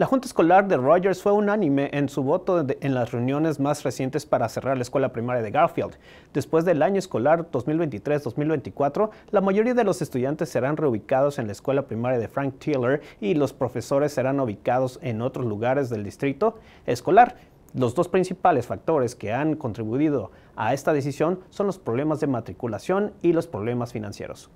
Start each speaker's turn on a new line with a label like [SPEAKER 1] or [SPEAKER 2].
[SPEAKER 1] La Junta Escolar de Rogers fue unánime en su voto en las reuniones más recientes para cerrar la escuela primaria de Garfield. Después del año escolar 2023-2024, la mayoría de los estudiantes serán reubicados en la escuela primaria de Frank Taylor y los profesores serán ubicados en otros lugares del distrito escolar. Los dos principales factores que han contribuido a esta decisión son los problemas de matriculación y los problemas financieros.